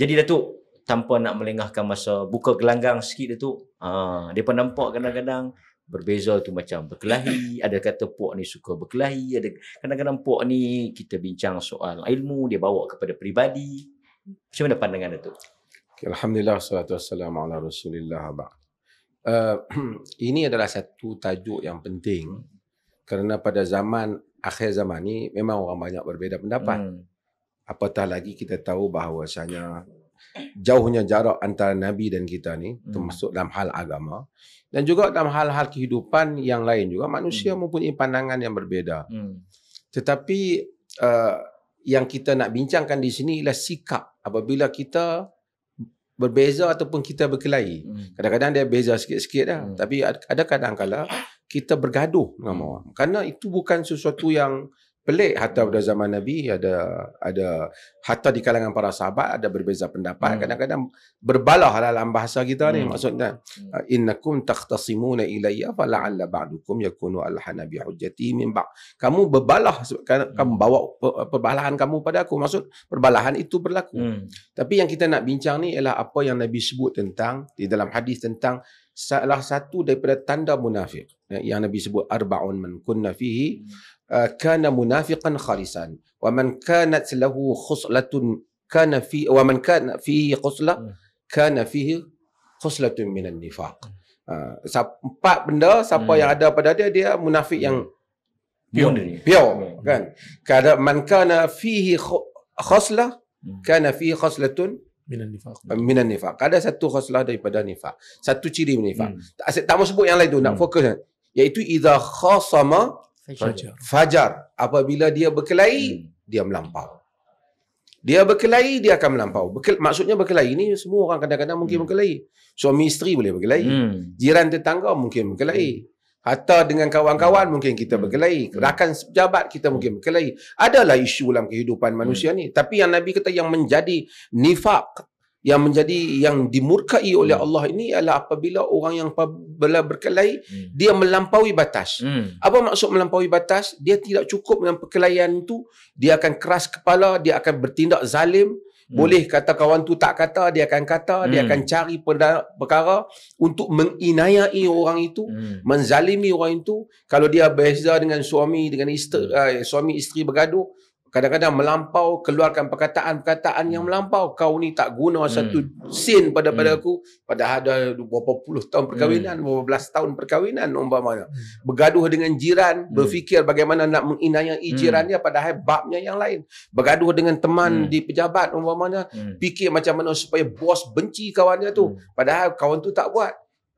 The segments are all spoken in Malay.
Jadi Datuk tanpa nak melengahkan masa buka gelanggang sikit Datuk ha, dia pun nampak kadang-kadang berbeza tu macam berkelahi ada kata puak ni suka berkelahi ada kadang-kadang puak ni kita bincang soal ilmu dia bawa kepada peribadi macam mana pandangan Datuk okay, Alhamdulillah salatu wassalamu ala Rasulillah Uh, ini adalah satu tajuk yang penting kerana pada zaman akhir zaman ni memang orang banyak berbeza pendapat. Hmm. Apatah lagi kita tahu bahawasanya jauhnya jarak antara Nabi dan kita ni hmm. termasuk dalam hal agama dan juga dalam hal-hal kehidupan yang lain juga manusia hmm. mempunyai pandangan yang berbeza. Hmm. Tetapi uh, yang kita nak bincangkan di sini ialah sikap apabila kita berbeza ataupun kita berkelahi. Hmm. Kadang-kadang dia beza sikit-sikit dah. Hmm. Tapi ada kadang-kadang kita bergaduh dengan hmm. orang. Kerana itu bukan sesuatu yang pelik hatta pada zaman Nabi ada ada hatta di kalangan para sahabat ada berbeza pendapat hmm. kadang-kadang berbalah lah dalam bahasa kita ni hmm. maksudnya hmm. Ah, innakum takhtasimuna ilayya fa la'alla ba'dukum yakunu alhana bi hujjati min ba'd kamu berbalah hmm. kamu bawa perbalahan kamu pada aku maksud perbalahan itu berlaku hmm. tapi yang kita nak bincang ni ialah apa yang Nabi sebut tentang di dalam hadis tentang salah satu daripada tanda munafik ya, yang Nabi sebut arbaun man kunna fihi hmm. كان منافقا خالصا ومن كانت له خصلة كان في ومن كان فيه خصلة كان فيه خصلة من النفاق empat benda siapa yang ada pada dia dia munafik yang pure kan kada man kana fihi khosla kana fihi khoslatun min an-nifaq min ada satu khoslah daripada nifaq satu ciri nifaq tak tak mau sebut yang lain tu nak fokus kan. iaitu idza khasama Fajar. Fajar. Apabila dia berkelahi, hmm. dia melampau. Dia berkelahi, dia akan melampau. Berke- maksudnya berkelahi ni semua orang kadang-kadang mungkin hmm. berkelahi. Suami isteri boleh berkelahi. Hmm. Jiran tetangga mungkin berkelahi. Hmm. Hatta dengan kawan-kawan hmm. mungkin kita hmm. berkelahi. Rakan sejabat kita mungkin berkelahi. Adalah isu dalam kehidupan manusia hmm. ni. Tapi yang Nabi kata yang menjadi nifak, yang menjadi yang dimurkai hmm. oleh hmm. Allah ini ialah apabila orang yang bela berkelahi hmm. dia melampaui batas. Hmm. Apa maksud melampaui batas? Dia tidak cukup dengan perkelahian itu, dia akan keras kepala, dia akan bertindak zalim. Hmm. Boleh kata kawan tu tak kata, dia akan kata, hmm. dia akan cari perkara untuk menginayai orang itu, hmm. menzalimi orang itu. Kalau dia berbeza dengan suami dengan isteri hmm. Eh, suami isteri bergaduh, kadang-kadang melampau keluarkan perkataan-perkataan yang hmm. melampau kau ni tak guna hmm. satu sin pada pada hmm. aku padahal ada beberapa puluh tahun perkahwinan hmm. beberapa belas tahun perkahwinan umpamanya bergaduh dengan jiran hmm. berfikir bagaimana nak menginayai jiran dia padahal babnya yang lain bergaduh dengan teman hmm. di pejabat umpamanya hmm. fikir macam mana supaya bos benci kawannya dia tu padahal kawan tu tak buat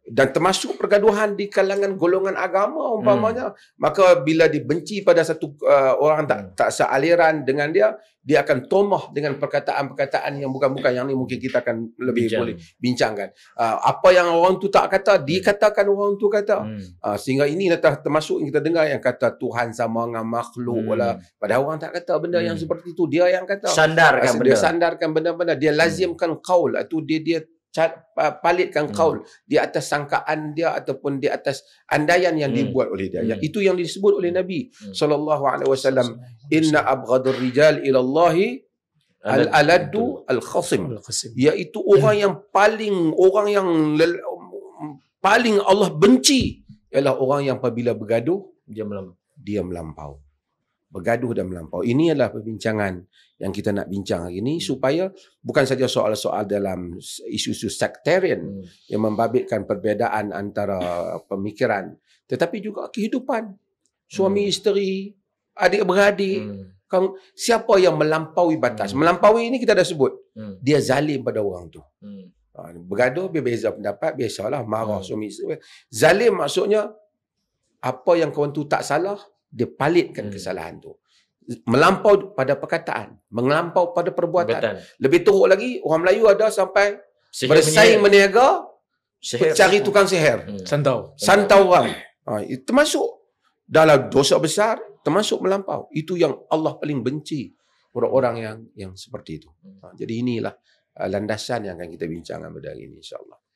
dan termasuk pergaduhan di kalangan golongan agama umpamanya hmm. maka bila dibenci pada satu uh, orang tak tak sealiran dengan dia dia akan tomah dengan perkataan-perkataan yang bukan-bukan yang ni mungkin kita akan lebih Bincang. boleh bincangkan uh, apa yang orang tu tak kata hmm. dikatakan orang tu kata hmm. uh, sehingga ini dah termasuk yang kita dengar yang kata Tuhan sama dengan makhluk hmm. wala padahal orang tak kata benda hmm. yang seperti itu dia yang kata sandarkan uh, benda dia sandarkan benda-benda dia hmm. lazimkan hmm. kaul itu dia dia palitkan hmm. kaul di atas sangkaan dia ataupun di atas andaian yang hmm. dibuat oleh dia. Ya, hmm. Itu yang disebut oleh Nabi hmm. sallallahu alaihi wasallam hmm. inna abghadur rijal ila Allahi al aladu al-khasim. Iaitu orang yang paling orang yang paling Allah benci ialah orang yang apabila bergaduh dia melampau. Dia melampau bergaduh dan melampau. Ini adalah perbincangan yang kita nak bincang hari ini hmm. supaya bukan saja soal-soal dalam isu-isu sektarian hmm. yang membabitkan perbezaan antara pemikiran tetapi juga kehidupan suami hmm. isteri, adik-beradik. Hmm. Kau siapa yang melampaui batas? Hmm. Melampaui ini kita dah sebut. Hmm. Dia zalim pada orang tu. Hmm. Ha, bergaduh berbeza pendapat biasalah marah hmm. suami isteri. Zalim maksudnya apa yang kawan tu tak salah dia palitkan hmm. kesalahan tu melampau pada perkataan melampau pada perbuatan Betan. lebih teruk lagi orang Melayu ada sampai sihir bersaing meniaga cari tukang sihir hmm. santau santau orang ha, termasuk dalam dosa besar termasuk melampau itu yang Allah paling benci orang-orang yang yang seperti itu hmm. ha, jadi inilah uh, landasan yang akan kita bincangkan pada hari ini insyaallah